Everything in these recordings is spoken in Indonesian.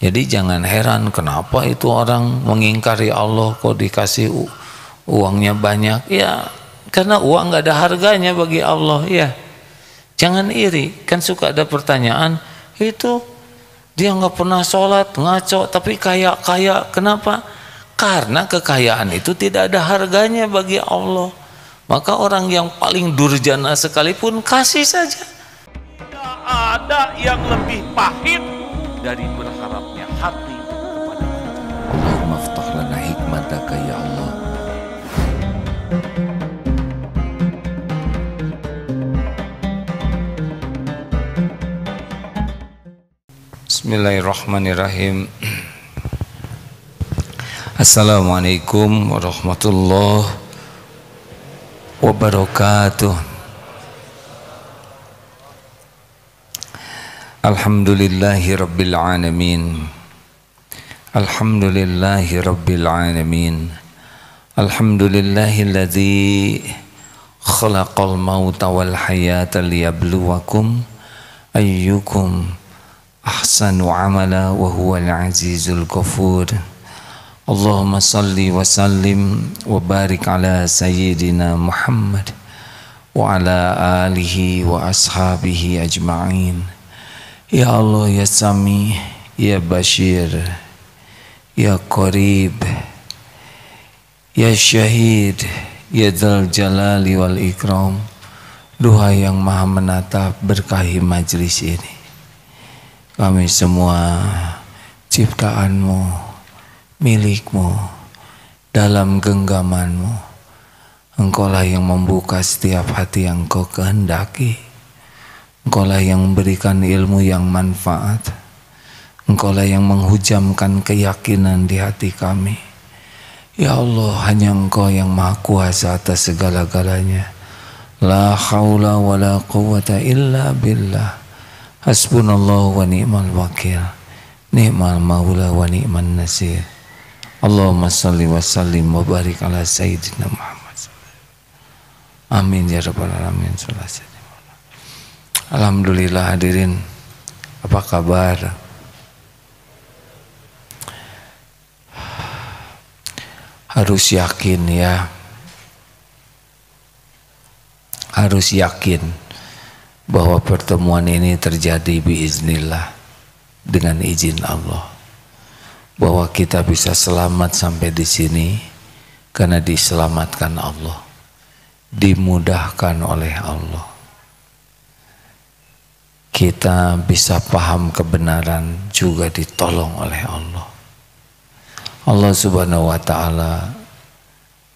Jadi jangan heran kenapa itu orang mengingkari Allah kok dikasih uangnya banyak. Ya karena uang nggak ada harganya bagi Allah ya. Jangan iri. Kan suka ada pertanyaan itu dia nggak pernah sholat ngaco tapi kaya kaya kenapa? Karena kekayaan itu tidak ada harganya bagi Allah. Maka orang yang paling durjana sekalipun kasih saja. Tidak ada yang lebih pahit dari berharapnya hati kepada Maftah ya Allah. Bismillahirrahmanirrahim. Assalamualaikum warahmatullahi wabarakatuh. الحمد لله رب العالمين الحمد لله رب العالمين الحمد لله الذي خلق الموت والحياة ليبلوكم أيكم أحسن عملا وهو العزيز الكفور اللهم صل وسلم وبارك على سيدنا محمد وعلى آله وأصحابه أجمعين Ya Allah ya Sami ya Bashir ya Qarib ya Syahid ya Dzal Jalali wal Ikram yang maha menatap berkahi majlis ini kami semua ciptaanmu milikmu dalam genggamanmu lah yang membuka setiap hati yang kau kehendaki Engkaulah yang memberikan ilmu yang manfaat. Engkaulah yang menghujamkan keyakinan di hati kami. Ya Allah, hanya Engkau yang maha kuasa atas segala-galanya. La haula wa la quwata illa billah. Hasbunallah wa ni'mal wakil. Ni'mal maula wa ni'man nasir. Allahumma salli wa sallim wa barik ala Sayyidina Muhammad. Amin ya rabbal alamin. Salah Alhamdulillah hadirin, apa kabar? Harus yakin ya, harus yakin bahwa pertemuan ini terjadi biiznillah dengan izin Allah. Bahwa kita bisa selamat sampai di sini karena diselamatkan Allah, dimudahkan oleh Allah kita bisa paham kebenaran juga ditolong oleh Allah. Allah Subhanahu wa taala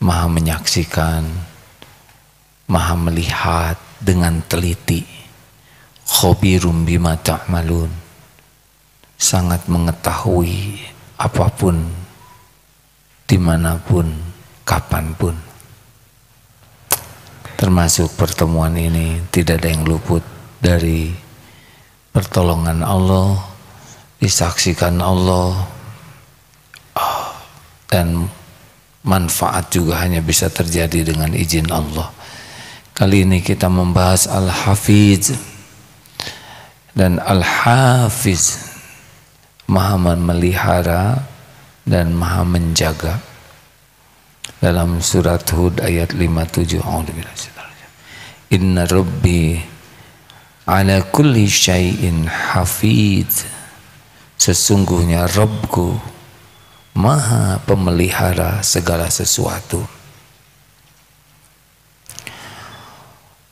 Maha menyaksikan, Maha melihat dengan teliti. Khabirum bima ta'malun. Sangat mengetahui apapun, dimanapun, kapanpun. Termasuk pertemuan ini tidak ada yang luput dari pertolongan Allah, disaksikan Allah, ah, dan manfaat juga hanya bisa terjadi dengan izin Allah. Kali ini kita membahas Al-Hafiz dan Al-Hafiz maha memelihara dan maha menjaga dalam surat Hud ayat 57 Inna Rabbi ala kulli syai'in hafid sesungguhnya Robku maha pemelihara segala sesuatu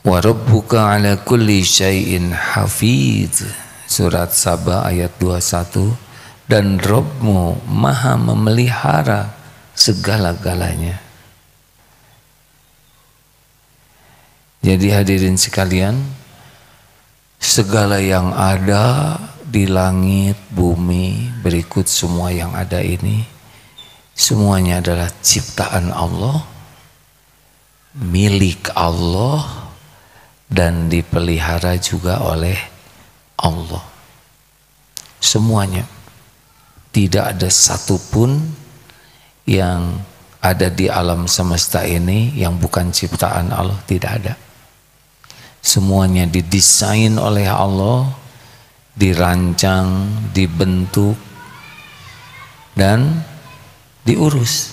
wa rabbuka ala kulli syai'in hafid surat Saba ayat 21 dan Robmu maha memelihara segala-galanya jadi hadirin sekalian segala yang ada di langit, bumi, berikut semua yang ada ini, semuanya adalah ciptaan Allah, milik Allah, dan dipelihara juga oleh Allah. Semuanya. Tidak ada satupun yang ada di alam semesta ini yang bukan ciptaan Allah, tidak ada. Semuanya didesain oleh Allah, dirancang, dibentuk, dan diurus.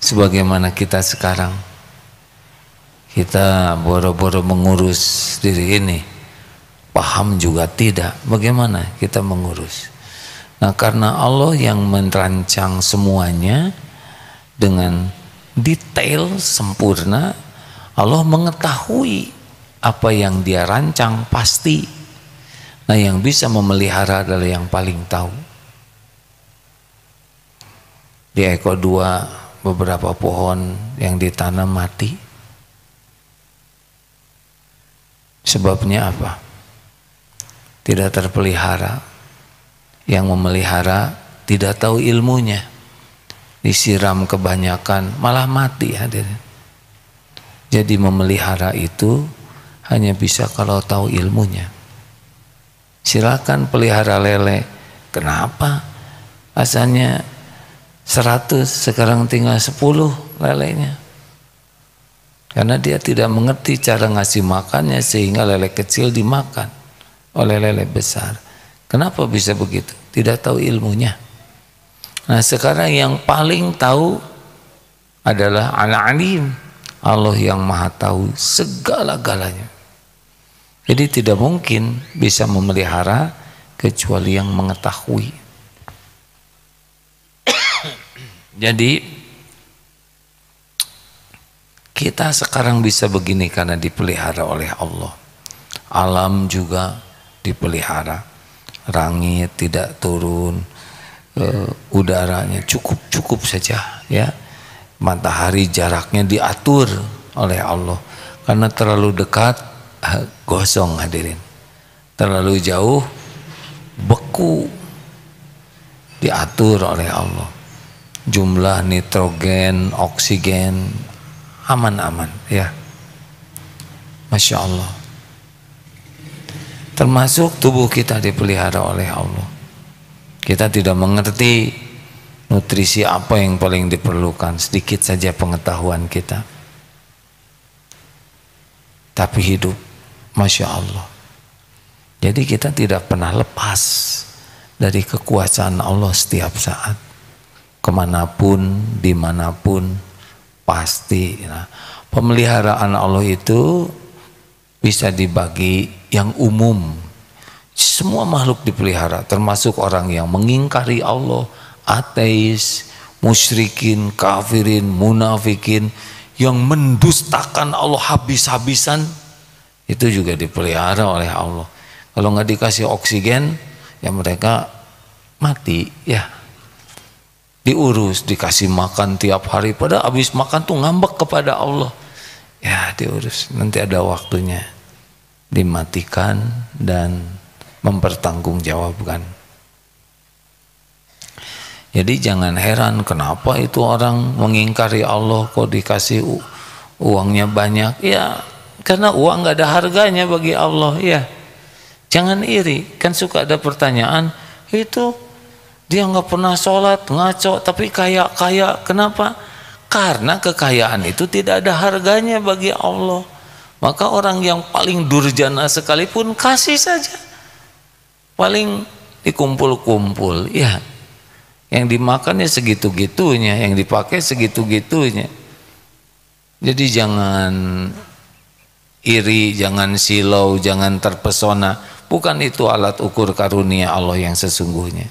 Sebagaimana kita sekarang, kita boro-boro mengurus diri ini, paham juga tidak. Bagaimana kita mengurus? Nah, karena Allah yang merancang semuanya dengan detail sempurna, Allah mengetahui apa yang dia rancang pasti nah yang bisa memelihara adalah yang paling tahu di ekor dua beberapa pohon yang ditanam mati sebabnya apa tidak terpelihara yang memelihara tidak tahu ilmunya disiram kebanyakan malah mati hadirin jadi memelihara itu hanya bisa kalau tahu ilmunya. Silakan pelihara lele. Kenapa? Asalnya 100 sekarang tinggal 10 lelenya. Karena dia tidak mengerti cara ngasih makannya sehingga lele kecil dimakan oleh lele besar. Kenapa bisa begitu? Tidak tahu ilmunya. Nah sekarang yang paling tahu adalah anak alim. Allah yang maha tahu segala-galanya. Jadi tidak mungkin bisa memelihara kecuali yang mengetahui. Jadi kita sekarang bisa begini karena dipelihara oleh Allah. Alam juga dipelihara. Rangit tidak turun, e, udaranya cukup-cukup saja ya. Matahari jaraknya diatur oleh Allah. Karena terlalu dekat gosong hadirin terlalu jauh beku diatur oleh Allah jumlah nitrogen oksigen aman-aman ya Masya Allah termasuk tubuh kita dipelihara oleh Allah kita tidak mengerti nutrisi apa yang paling diperlukan sedikit saja pengetahuan kita tapi hidup Masya Allah. Jadi kita tidak pernah lepas dari kekuasaan Allah setiap saat. Kemanapun, dimanapun, pasti. Nah, pemeliharaan Allah itu bisa dibagi yang umum. Semua makhluk dipelihara, termasuk orang yang mengingkari Allah, ateis, musyrikin, kafirin, munafikin, yang mendustakan Allah habis-habisan, itu juga dipelihara oleh Allah kalau nggak dikasih oksigen ya mereka mati ya diurus dikasih makan tiap hari pada habis makan tuh ngambek kepada Allah ya diurus nanti ada waktunya dimatikan dan mempertanggungjawabkan jadi jangan heran kenapa itu orang mengingkari Allah kok dikasih uangnya banyak ya karena uang nggak ada harganya bagi Allah, ya. Jangan iri, kan suka ada pertanyaan, itu dia nggak pernah sholat, ngaco, tapi kaya kaya. Kenapa? Karena kekayaan itu tidak ada harganya bagi Allah. Maka orang yang paling durjana sekalipun kasih saja. Paling dikumpul-kumpul, iya. ya. Yang dimakannya segitu-gitunya, yang dipakai segitu-gitunya. Jadi jangan iri, jangan silau, jangan terpesona. Bukan itu alat ukur karunia Allah yang sesungguhnya.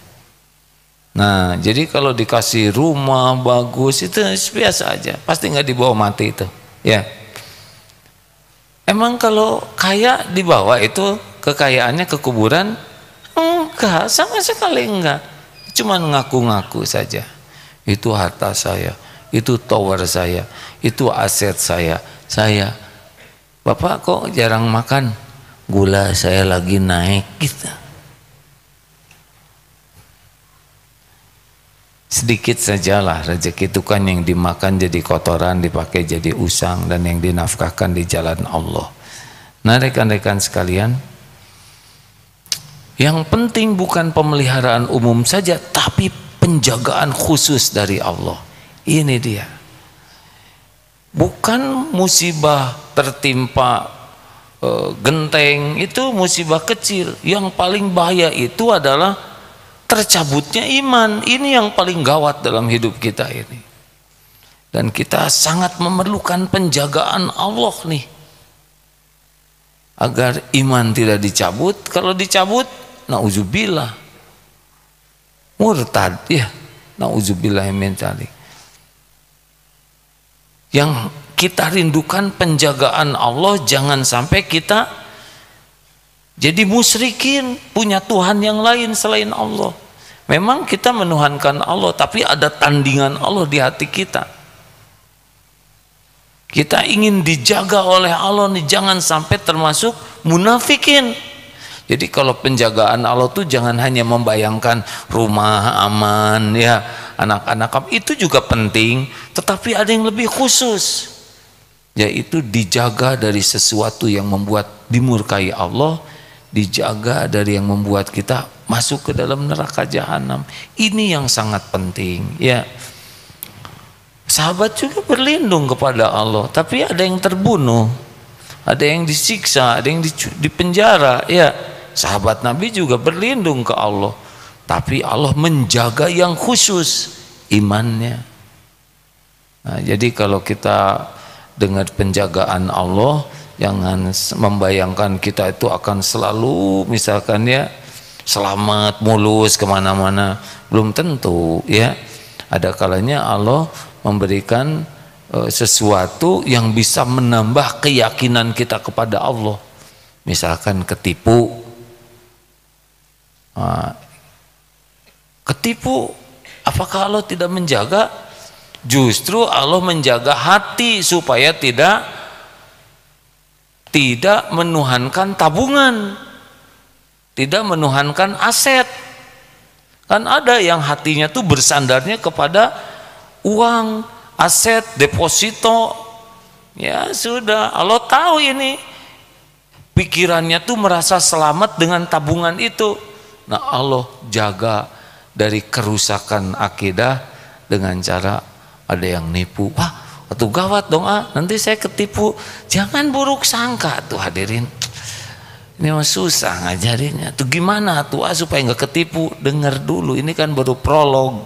Nah, jadi kalau dikasih rumah bagus itu biasa aja, pasti nggak dibawa mati itu, ya. Emang kalau kaya dibawa itu kekayaannya ke kuburan? Enggak, sama sekali enggak. Cuman ngaku-ngaku saja. Itu harta saya, itu tower saya, itu aset saya, saya Bapak kok jarang makan? Gula saya lagi naik gitu. Sedikit sajalah rezeki itu kan yang dimakan jadi kotoran, dipakai jadi usang dan yang dinafkahkan di jalan Allah. Nah rekan-rekan sekalian, yang penting bukan pemeliharaan umum saja, tapi penjagaan khusus dari Allah. Ini dia. Bukan musibah tertimpa e, genteng itu musibah kecil yang paling bahaya itu adalah tercabutnya iman ini yang paling gawat dalam hidup kita ini dan kita sangat memerlukan penjagaan Allah nih agar iman tidak dicabut kalau dicabut nauzubillah murtad ya nauzubillah yang yang kita rindukan penjagaan Allah jangan sampai kita jadi musyrikin punya Tuhan yang lain selain Allah memang kita menuhankan Allah tapi ada tandingan Allah di hati kita kita ingin dijaga oleh Allah nih jangan sampai termasuk munafikin jadi kalau penjagaan Allah tuh jangan hanya membayangkan rumah aman ya anak-anak itu juga penting tetapi ada yang lebih khusus yaitu dijaga dari sesuatu yang membuat dimurkai Allah, dijaga dari yang membuat kita masuk ke dalam neraka jahanam. Ini yang sangat penting, ya. Sahabat juga berlindung kepada Allah, tapi ada yang terbunuh, ada yang disiksa, ada yang dipenjara, ya. Sahabat Nabi juga berlindung ke Allah, tapi Allah menjaga yang khusus imannya. Nah, jadi kalau kita dengan penjagaan Allah jangan membayangkan kita itu akan selalu misalkan ya selamat mulus kemana-mana belum tentu ya ada kalanya Allah memberikan e, sesuatu yang bisa menambah keyakinan kita kepada Allah misalkan ketipu nah, ketipu apakah Allah tidak menjaga Justru Allah menjaga hati supaya tidak tidak menuhankan tabungan, tidak menuhankan aset. Kan ada yang hatinya tuh bersandarnya kepada uang, aset, deposito. Ya sudah, Allah tahu ini pikirannya tuh merasa selamat dengan tabungan itu. Nah, Allah jaga dari kerusakan akidah dengan cara ada yang nipu wah atau gawat dong ah nanti saya ketipu jangan buruk sangka tuh hadirin ini mah susah ngajarinnya tuh gimana tuh ah supaya nggak ketipu dengar dulu ini kan baru prolog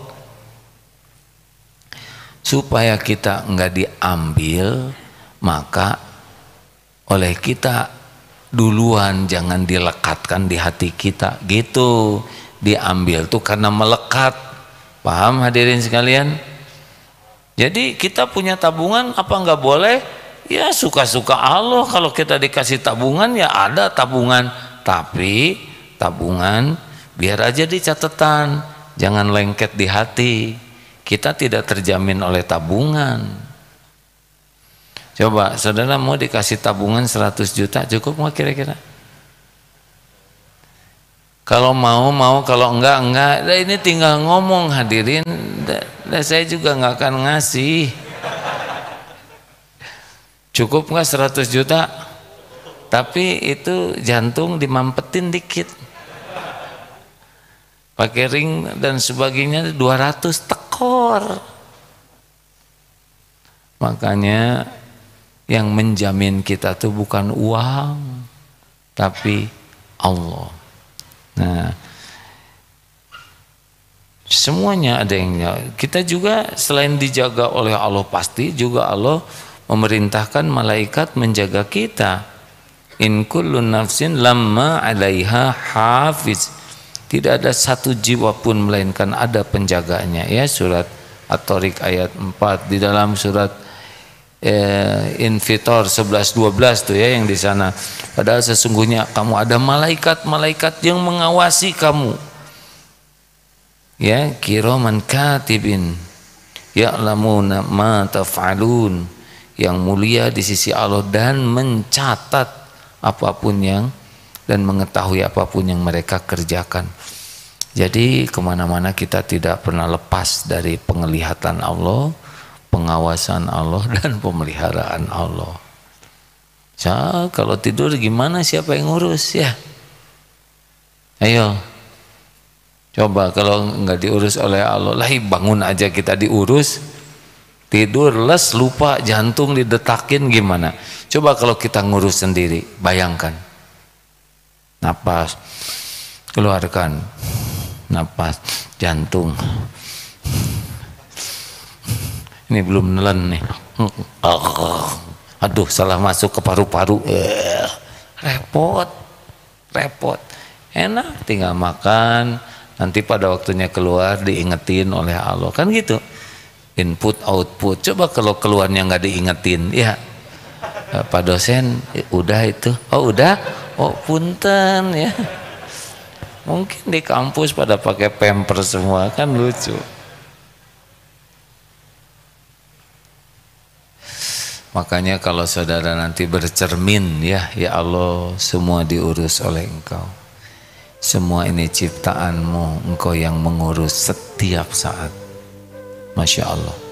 supaya kita nggak diambil maka oleh kita duluan jangan dilekatkan di hati kita gitu diambil tuh karena melekat paham hadirin sekalian jadi kita punya tabungan apa nggak boleh? Ya suka-suka Allah kalau kita dikasih tabungan ya ada tabungan. Tapi tabungan biar aja di catatan, jangan lengket di hati. Kita tidak terjamin oleh tabungan. Coba saudara mau dikasih tabungan 100 juta cukup nggak kira-kira? Kalau mau mau, kalau enggak enggak. Nah, ini tinggal ngomong hadirin. Nah, saya juga nggak akan ngasih. Cukup nggak 100 juta? Tapi itu jantung dimampetin dikit. Pakai ring dan sebagainya 200 tekor. Makanya yang menjamin kita tuh bukan uang, tapi Allah. Nah, Semuanya ada yang kita juga selain dijaga oleh Allah pasti juga Allah memerintahkan malaikat menjaga kita. In kullu nafsin lamma 'alaiha hafiz. Tidak ada satu jiwa pun melainkan ada penjaganya ya surat At-Tariq ayat 4 di dalam surat eh, Infitor 11 12 tuh ya yang di sana. Padahal sesungguhnya kamu ada malaikat-malaikat yang mengawasi kamu ya kiraman katibin ya'lamuna ma taf'alun yang mulia di sisi Allah dan mencatat apapun yang dan mengetahui apapun yang mereka kerjakan jadi kemana-mana kita tidak pernah lepas dari penglihatan Allah pengawasan Allah dan pemeliharaan Allah ya, kalau tidur gimana siapa yang ngurus ya ayo Coba kalau nggak diurus oleh Allah, lah bangun aja kita diurus, tidur les lupa jantung didetakin gimana? Coba kalau kita ngurus sendiri, bayangkan. Napas, keluarkan. Napas, jantung. Ini belum nelen nih. Aduh, salah masuk ke paru-paru. Repot, repot. Enak, tinggal makan, Nanti pada waktunya keluar diingetin oleh Allah. Kan gitu. Input output. Coba kalau keluarnya nggak diingetin, ya Pak dosen eh, udah itu. Oh, udah. Oh, punten ya. Mungkin di kampus pada pakai pemper semua kan lucu. Makanya kalau saudara nanti bercermin ya, ya Allah semua diurus oleh engkau. Semua ini ciptaanmu, engkau yang mengurus setiap saat. Masya Allah.